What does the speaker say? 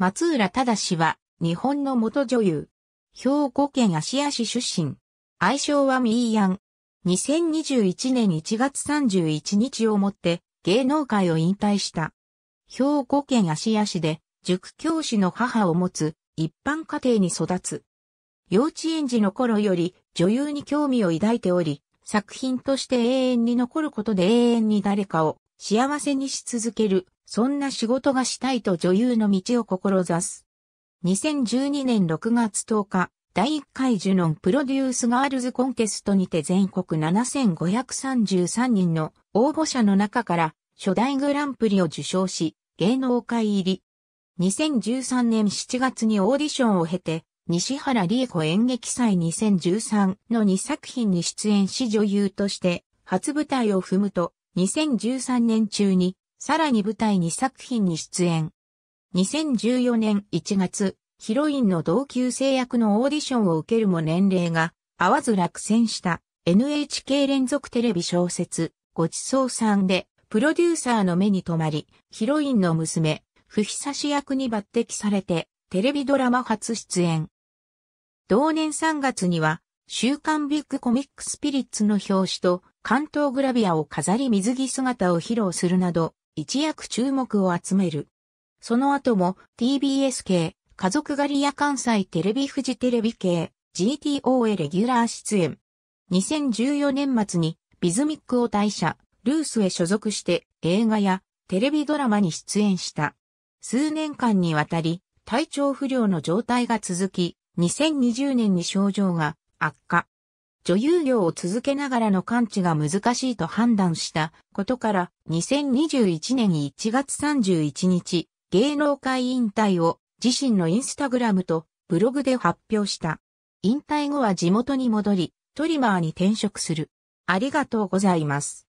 松浦忠は、日本の元女優。兵庫県芦屋市出身。愛称はミーヤン。2021年1月31日をもって芸能界を引退した。兵庫県芦屋市で塾教師の母を持つ一般家庭に育つ。幼稚園児の頃より女優に興味を抱いており、作品として永遠に残ることで永遠に誰かを幸せにし続けるそんな仕事がしたいと女優の道を志す。2012年6月10日、第1回ジュノンプロデュースガールズコンテストにて全国7533人の応募者の中から初代グランプリを受賞し、芸能界入り。2013年7月にオーディションを経て、西原理恵子演劇祭2013の2作品に出演し女優として初舞台を踏むと、2013年中にさらに舞台2作品に出演。2014年1月、ヒロインの同級生役のオーディションを受けるも年齢が合わず落選した NHK 連続テレビ小説ごちそうさんでプロデューサーの目に留まり、ヒロインの娘、不久し役に抜擢されてテレビドラマ初出演。同年3月には週刊ビッグコミックスピリッツの表紙と関東グラビアを飾り水着姿を披露するなど、一躍注目を集める。その後も TBS 系、家族狩りや関西テレビ富士テレビ系、GTO へレギュラー出演。2014年末にビズミックを退社、ルースへ所属して映画やテレビドラマに出演した。数年間にわたり体調不良の状態が続き、2020年に症状が悪化。女優業を続けながらの完治が難しいと判断したことから、2021年1月31日、芸能界引退を自身のインスタグラムとブログで発表した。引退後は地元に戻り、トリマーに転職する。ありがとうございます。